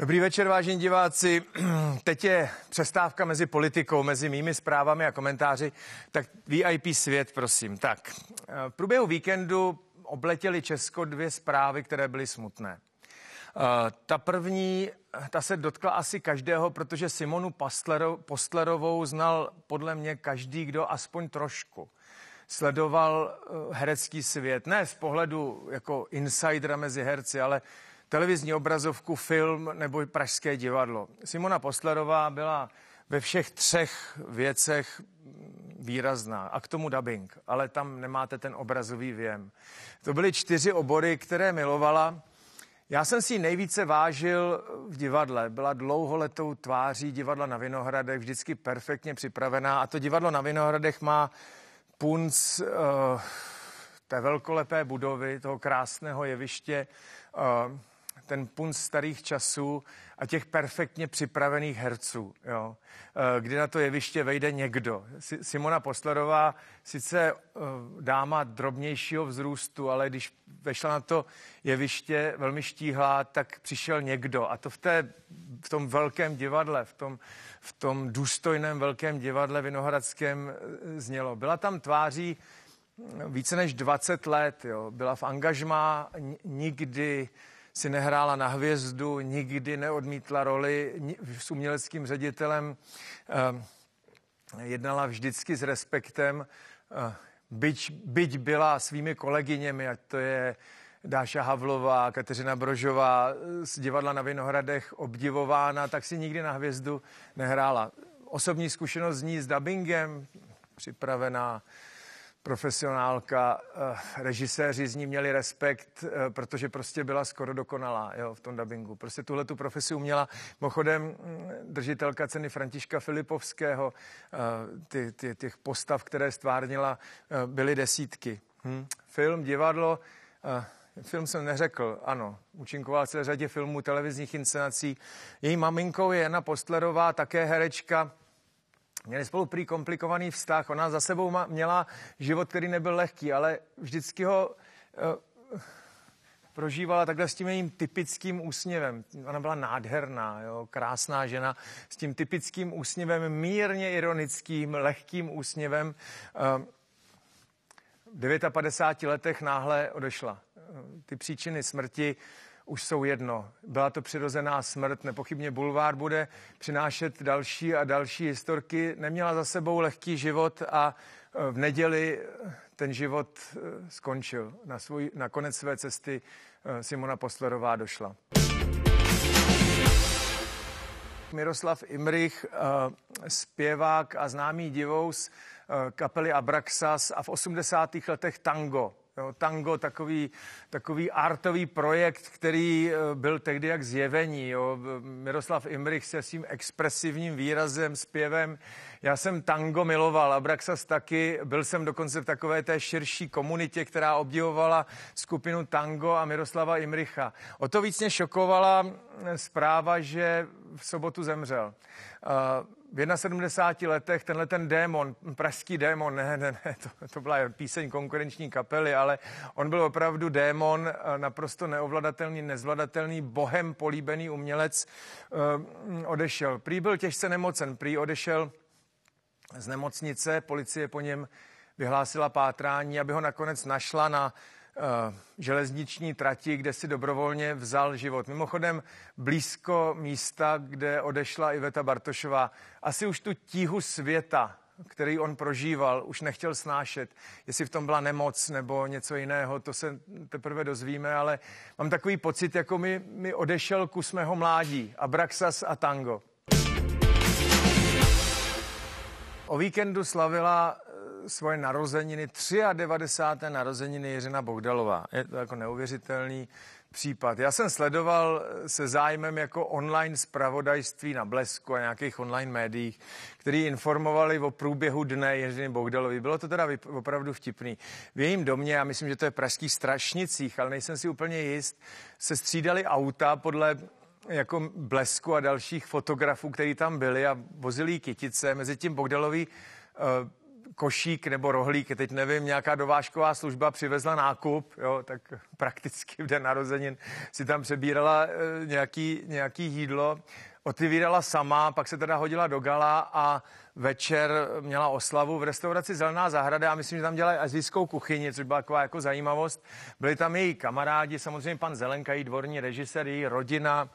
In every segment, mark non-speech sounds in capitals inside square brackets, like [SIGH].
Dobrý večer, vážení diváci. [CLEARS THROAT] Teď je přestávka mezi politikou, mezi mými zprávami a komentáři. Tak VIP svět, prosím. Tak, v průběhu víkendu obletěly Česko dvě zprávy, které byly smutné. Eh, ta první, ta se dotkla asi každého, protože Simonu Postlerovou znal podle mě každý, kdo aspoň trošku sledoval eh, herecký svět. Ne z pohledu jako insidera mezi herci, ale televizní obrazovku, film nebo pražské divadlo. Simona Postlerová byla ve všech třech věcech výrazná. A k tomu dubbing, ale tam nemáte ten obrazový věm. To byly čtyři obory, které milovala. Já jsem si nejvíce vážil v divadle. Byla dlouholetou tváří divadla na Vinohradech, vždycky perfektně připravená. A to divadlo na Vinohradech má punc uh, té velkolepé budovy, toho krásného jeviště, uh, ten punt starých časů a těch perfektně připravených herců, jo, eh, kdy na to jeviště vejde někdo. Simona Poslerová, sice eh, dáma drobnějšího vzrůstu, ale když vešla na to jeviště velmi štíhlá, tak přišel někdo. A to v, té, v tom velkém divadle, v tom, v tom důstojném velkém divadle Vinohradském eh, znělo. Byla tam tváří hm, více než 20 let, jo. byla v angažmá, nikdy si nehrála na hvězdu, nikdy neodmítla roli s uměleckým ředitelem, eh, jednala vždycky s respektem, eh, byť, byť byla svými kolegyněmi, ať to je Dáša Havlová, Kateřina Brožová eh, z divadla na Vinohradech obdivována, tak si nikdy na hvězdu nehrála. Osobní zkušenost s ní s dubbingem, připravená profesionálka, eh, režiséři z ní měli respekt, eh, protože prostě byla skoro dokonalá jo, v tom dabingu. Prostě tuhle tu profesi uměla. Mochodem, mm, držitelka ceny Františka Filipovského, eh, ty, ty, těch postav, které stvárnila, byly desítky. Hmm. Film, divadlo, film jsem neřekl, ano. Účinkoval celé řadě filmů, televizních inscenací. Její maminkou je Jana Postlerová, také herečka, Měli spolu prý komplikovaný vztah. Ona za sebou měla život, který nebyl lehký, ale vždycky ho uh, prožívala takhle s tím jejím typickým úsměvem. Ona byla nádherná, jo, krásná žena s tím typickým úsměvem, mírně ironickým, lehkým úsměvem. Eh, v 59 letech náhle odešla. Eh, ty příčiny smrti už jsou jedno. Byla to přirozená smrt, nepochybně Bulvár bude přinášet další a další historky. Neměla za sebou lehký život a e, v neděli e, ten život e, skončil. Na, svůj, na konec své cesty Simona Poslerová došla. Miroslav Imrich, zpěvák a známý divous kapely Abraxas a v 80. letech tango. Jo, tango, takový, takový artový projekt, který eh, byl tehdy jak zjevení. Jo. Miroslav Imrich se svým expresivním výrazem, zpěvem. Já jsem tango miloval, Abraxas taky. Byl jsem dokonce v takové té širší komunitě, která obdivovala skupinu tango a Miroslava Imricha. O to víc mě šokovala eh, zpráva, že v sobotu zemřel. Uh, v 71 letech tenhle ten démon, pražský démon, ne, ne, ne, to, to byla píseň konkurenční kapely, ale on byl opravdu démon, eh, naprosto neovladatelný, nezvladatelný, bohem políbený umělec, eh, odešel. Prý byl těžce nemocen, prý odešel z nemocnice, policie po něm vyhlásila pátrání, aby ho nakonec našla na Eh, železniční trati, kde si dobrovolně vzal život. Mimochodem blízko místa, kde odešla Iveta Bartošová. Asi už tu tíhu světa, který on prožíval, už nechtěl snášet. Jestli v tom byla nemoc nebo něco jiného, to se teprve dozvíme, ale mám takový pocit, jako mi, mi odešel kus mého mládí, Abraxas a tango. O víkendu slavila svoje narozeniny, 93. narozeniny Jiřina Bohdalová. Je to jako neuvěřitelný případ. Já jsem sledoval se zájmem jako online zpravodajství na Blesku a nějakých online médiích, který informovali o průběhu dne Jiřiny Bohdalovi. Bylo to teda opravdu vtipný. V jejím domě, já myslím, že to je pražský Strašnicích, ale nejsem si úplně jist, se střídali auta podle jako blesku a dalších fotografů, který tam byli a vozili kytice. Mezi tím košík nebo rohlík, teď nevím, nějaká dovážková služba přivezla nákup, jo, tak prakticky v den narozenin si tam přebírala eh, nějaký, nějaký jídlo otevírala sama, pak se teda hodila do gala a večer měla oslavu v restauraci Zelená zahrada a myslím, že tam dělají azijskou kuchyni, což byla taková jako zajímavost. Byli tam její kamarádi, samozřejmě pan Zelenka, její dvorní režisér, její rodina,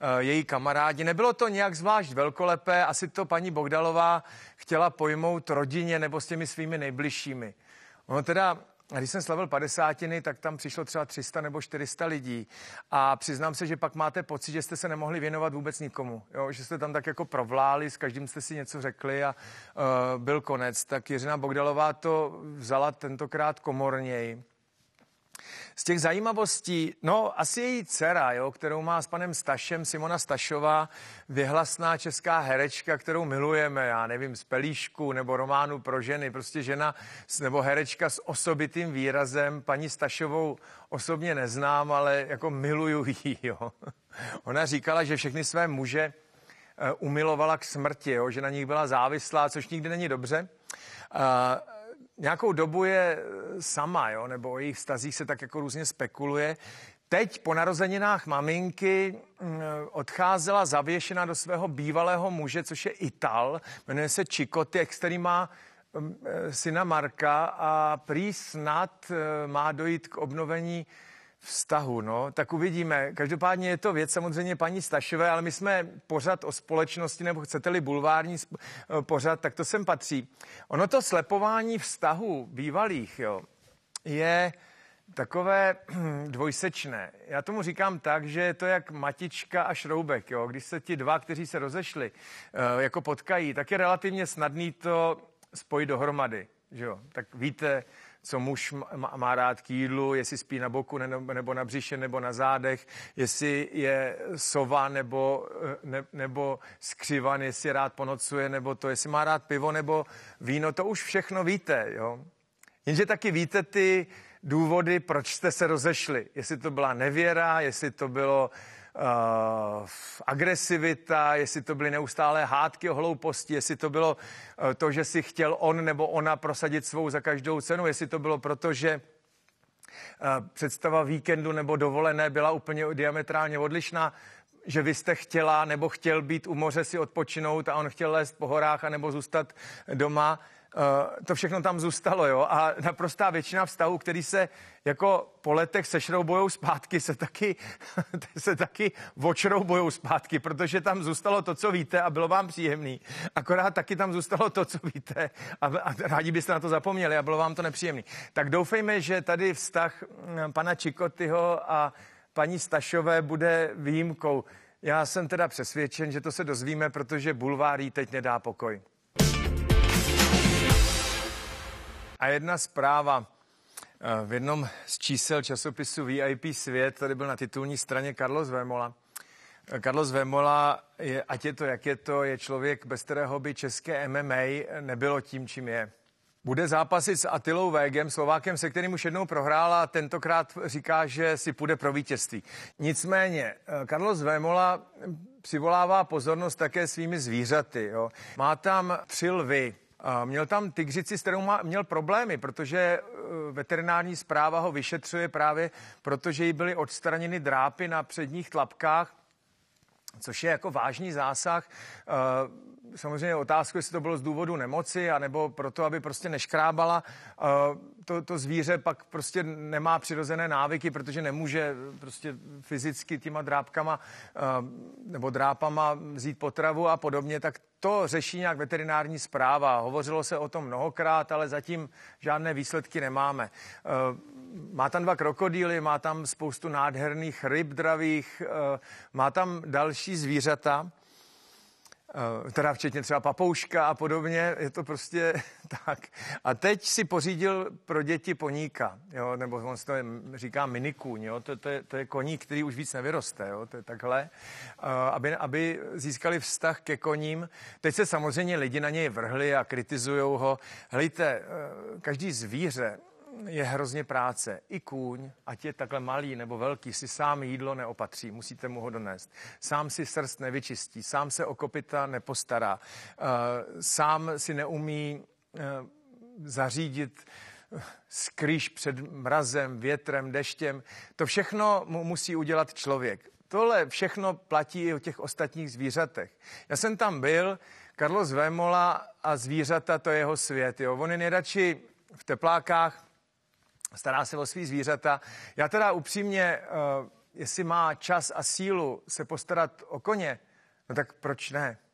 eh, její kamarádi. Nebylo to nějak zvlášť velkolepé, asi to paní Bogdalová chtěla pojmout rodině nebo s těmi svými nejbližšími. Ono teda a když jsem slavil padesátiny, tak tam přišlo třeba 300 nebo 400 lidí. A přiznám se, že pak máte pocit, že jste se nemohli věnovat vůbec nikomu. Jo? Že jste tam tak jako provláli, s každým jste si něco řekli a uh, byl konec. Tak Jiřina Bogdalová to vzala tentokrát komorněji. Z těch zajímavostí, no asi její dcera, jo, kterou má s panem Stašem, Simona Stašová, vyhlasná česká herečka, kterou milujeme, já nevím, z Pelíšku nebo románu pro ženy, prostě žena nebo herečka s osobitým výrazem. Paní Stašovou osobně neznám, ale jako miluju [LAUGHS] jí, jo. Ona říkala, že všechny své muže eh, umilovala k smrti, jo, že na nich byla závislá, což nikdy není dobře. Uh, nějakou dobu je eh, sama, jo, nebo o jejich vztazích se tak jako různě spekuluje. Teď po narozeninách maminky mm, eh, odcházela zavěšena do svého bývalého muže, což je Ital, jmenuje se Čikoty, který má mm, eh, syna Marka a prý snad má dojít k obnovení vztahu, no, tak uvidíme. Každopádně je to věc samozřejmě paní Stašové, ale my jsme pořad o společnosti, nebo chcete-li bulvární eh, pořad, tak to sem patří. Ono to slepování vztahu bývalých, jo, je takové [CLEARS THROAT] dvojsečné. Já tomu říkám tak, že je to jak matička a šroubek. Jo? Když se ti dva, kteří se rozešli, eh, jako potkají, tak je relativně snadný to spojit dohromady. Že jo? Tak víte, co muž má, má rád k jídlu, jestli spí na boku nebo na břiše nebo na zádech, jestli je sova nebo, eh, ne, nebo skřivan, jestli rád ponocuje nebo to, jestli má rád pivo nebo víno, to už všechno víte, jo. Jenže taky víte ty důvody, proč jste se rozešli. Jestli to byla nevěra, jestli to bylo uh, uh, agresivita, jestli to byly neustálé hádky o hlouposti, jestli to bylo uh, to, že si chtěl on nebo ona prosadit svou za každou cenu, jestli to bylo proto, že uh, představa víkendu nebo dovolené byla úplně diametrálně odlišná že vy jste chtěla nebo chtěl být u moře si odpočinout a on chtěl lézt po horách a nebo zůstat doma. Eh, to všechno tam zůstalo, jo, a naprostá většina vztahů, který se jako po letech sešroubojou zpátky, se taky, [LAUGHS] se taky vočroubojou zpátky, protože tam zůstalo to, co víte a bylo vám příjemný. Akorát taky tam zůstalo to, co víte a, a rádi byste na to zapomněli a bylo vám to nepříjemný. Tak doufejme, že tady vztah hm, pana Čikotyho a paní Stašové bude výjimkou. Já jsem teda přesvědčen, že to se dozvíme, protože bulvárí teď nedá pokoj. A jedna zpráva. Eh, v jednom z čísel časopisu VIP Svět, tady byl na titulní straně Carlos Vemola. Eh, Carlos Vemola, je, ať je to, jak je to, je člověk, bez kterého by české MMA nebylo tím, čím je. Bude zápasit s Atilou Vegem, Slovákem, se kterým už jednou prohrál a tentokrát říká, že si půjde pro vítězství. Nicméně, eh, Carlos Vemola přivolává pozornost také svými zvířaty. Jo. Má tam tři lvy, a měl tam tygřici, s kterou má, měl problémy, protože eh, veterinární zpráva ho vyšetřuje právě, protože jí byly odstraněny drápy na předních tlapkách, což je jako vážný zásah. Eh, samozřejmě otázku, jestli to bylo z důvodu nemoci, anebo proto, aby prostě neškrábala. Eh, to, to zvíře pak prostě nemá přirozené návyky, protože nemůže eh, prostě fyzicky těma drápkama eh, nebo drápama vzít potravu a podobně, tak to řeší nějak veterinární zpráva. Hovořilo se o tom mnohokrát, ale zatím žádné výsledky nemáme. Má tam dva krokodýly, má tam spoustu nádherných ryb dravých, má tam další zvířata. Eh, teda včetně třeba papouška a podobně, je to prostě [LAUGHS] tak. A teď si pořídil pro děti poníka, jo, nebo on se to říká minikůň, jo, to, to, je, to je koník, který už víc nevyroste, jo, to je takhle, eh, aby, aby získali vztah ke koním. Teď se samozřejmě lidi na něj vrhli a kritizují ho. Hlejte, eh, každý zvíře je hrozně práce. I kůň, ať je takhle malý nebo velký, si sám jídlo neopatří, musíte mu ho donést. Sám si srst nevyčistí, sám se o kopita nepostará, eh, sám si neumí eh, zařídit eh, skrýž před mrazem, větrem, deštěm. To všechno mu musí udělat člověk. Tohle všechno platí i o těch ostatních zvířatech. Já jsem tam byl, Karlo Vémola a zvířata, to je jeho svět. Jo. On je nejradši v teplákách, stará se o svý zvířata. Já teda upřímně, eh, jestli má čas a sílu se postarat o koně, no tak proč ne?